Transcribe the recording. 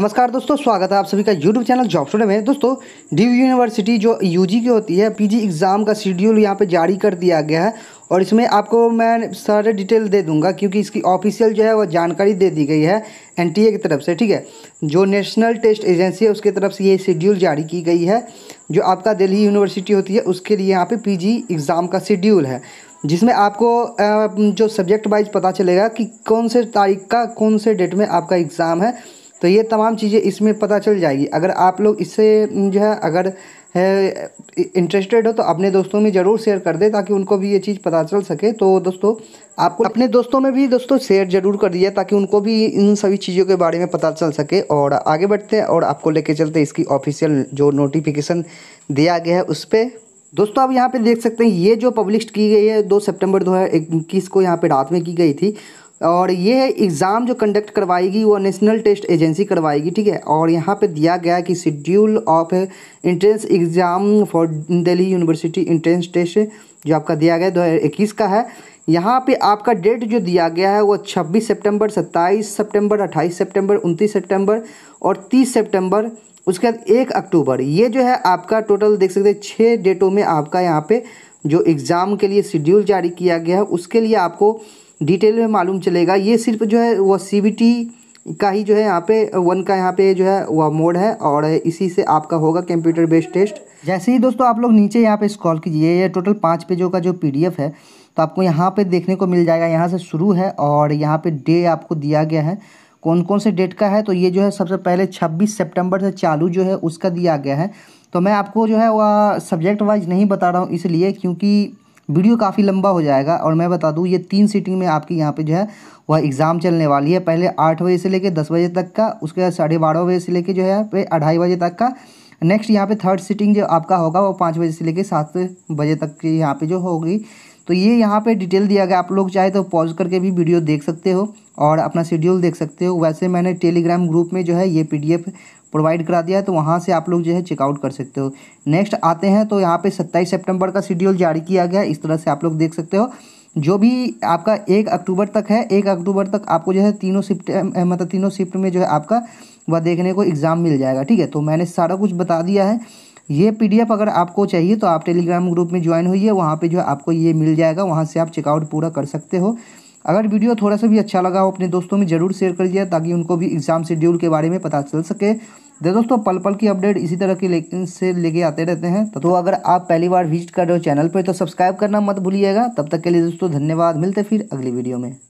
नमस्कार दोस्तों स्वागत है आप सभी का यूट्यूब चैनल जॉब स्टूडियो में दोस्तों डी यूनिवर्सिटी जो जी की होती है पीजी एग्ज़ाम का शेड्यूल यहाँ पे जारी कर दिया गया है और इसमें आपको मैं सारे डिटेल दे दूंगा क्योंकि इसकी ऑफिशियल जो है वो जानकारी दे दी गई है ए की तरफ से ठीक है जो नेशनल टेस्ट एजेंसी है उसके तरफ से ये शेड्यूल जारी की गई है जो आपका दिल्ली यूनिवर्सिटी होती है उसके लिए यहाँ पर पी एग्ज़ाम का शेड्यूल है जिसमें आपको जो सब्जेक्ट वाइज पता चलेगा कि कौन से तारीख का कौन से डेट में आपका एग्ज़ाम है तो ये तमाम चीज़ें इसमें पता चल जाएगी अगर आप लोग इससे जो है अगर इंटरेस्टेड हो तो अपने दोस्तों में ज़रूर शेयर कर दें ताकि उनको भी ये चीज़ पता चल सके तो दोस्तों आपको अपने दोस्तों में भी दोस्तों शेयर जरूर कर दिया ताकि उनको भी इन सभी चीज़ों के बारे में पता चल सके और आगे बढ़ते हैं और आपको लेके चलते इसकी ऑफिशियल जो नोटिफिकेशन दिया गया है उस पर दोस्तों आप यहाँ पर देख सकते हैं ये जो पब्लिश की गई है दो सेप्टेम्बर दो को यहाँ पर रात में की गई थी और ये एग्ज़ाम जो कंडक्ट करवाएगी वो नेशनल टेस्ट एजेंसी करवाएगी ठीक है और यहाँ पे दिया गया कि schedule of entrance exam for Delhi university entrance test जो आपका दिया गया दो हज़ार इक्कीस का है यहाँ पे आपका डेट जो दिया गया है वो 26 सितंबर 27 सितंबर 28 सितंबर 29 सितंबर और 30 सितंबर उसके बाद एक अक्टूबर ये जो है आपका टोटल देख सकते हैं छः डेटों में आपका यहाँ पे जो एग्ज़ाम के लिए शेड्यूल जारी किया गया है उसके लिए आपको डिटेल में मालूम चलेगा ये सिर्फ जो है वह सी का ही जो है यहाँ पे वन का यहाँ पे जो है वह मोड है और इसी से आपका होगा कंप्यूटर बेस्ड टेस्ट जैसे ही दोस्तों आप लोग नीचे यहाँ पे स्क्रॉल कीजिए ये टोटल पाँच पेजों का जो पीडीएफ है तो आपको यहाँ पे देखने को मिल जाएगा यहाँ से शुरू है और यहाँ पे डे आपको दिया गया है कौन कौन से डेट का है तो ये जो है सबसे पहले छब्बीस सेप्टेम्बर से चालू जो है उसका दिया गया है तो मैं आपको जो है वह सब्जेक्ट वाइज नहीं बता रहा हूँ इसलिए क्योंकि वीडियो काफ़ी लंबा हो जाएगा और मैं बता दूँ ये तीन सीटिंग में आपकी यहाँ पे जो है वह एग्ज़ाम चलने वाली है पहले आठ बजे से लेकर दस बजे तक का उसके बाद साढ़े बारह बजे से लेकर जो है पे अढ़ाई बजे तक का नेक्स्ट यहाँ पे थर्ड सीटिंग जो आपका होगा वो पाँच बजे से लेकर सात बजे तक की यहाँ पर जो होगी तो ये यहाँ पे डिटेल दिया गया आप लोग चाहे तो पॉज करके भी वीडियो देख सकते हो और अपना शेड्यूल देख सकते हो वैसे मैंने टेलीग्राम ग्रुप में जो है ये पीडीएफ प्रोवाइड करा दिया है तो वहाँ से आप लोग जो है चेकआउट कर सकते हो नेक्स्ट आते हैं तो यहाँ पे सत्ताईस सितंबर का शेड्यूल जारी किया गया इस तरह से आप लोग देख सकते हो जो भी आपका एक अक्टूबर तक है एक अक्टूबर तक आपको जो है तीनों शिफ्ट मतलब तीनों शिफ्ट में जो है आपका वह देखने को एग्ज़ाम मिल जाएगा ठीक है तो मैंने सारा कुछ बता दिया है ये पीडीएफ अगर आपको चाहिए तो आप टेलीग्राम ग्रुप में ज्वाइन होइए वहाँ पे जो है आपको ये मिल जाएगा वहाँ से आप चेकआउट पूरा कर सकते हो अगर वीडियो थोड़ा सा भी अच्छा लगा हो अपने दोस्तों में ज़रूर शेयर कर दिया ताकि उनको भी एग्ज़ाम शेड्यूल के बारे में पता चल सके दे दोस्तों पल पल की अपडेट इसी तरह की लेकिन से लेके आते रहते हैं तो, तो अगर आप पहली बार विजिट कर रहे हो चैनल पर तो सब्सक्राइब करना मत भूलिएगा तब तक के लिए दोस्तों धन्यवाद मिलते फिर अगली वीडियो में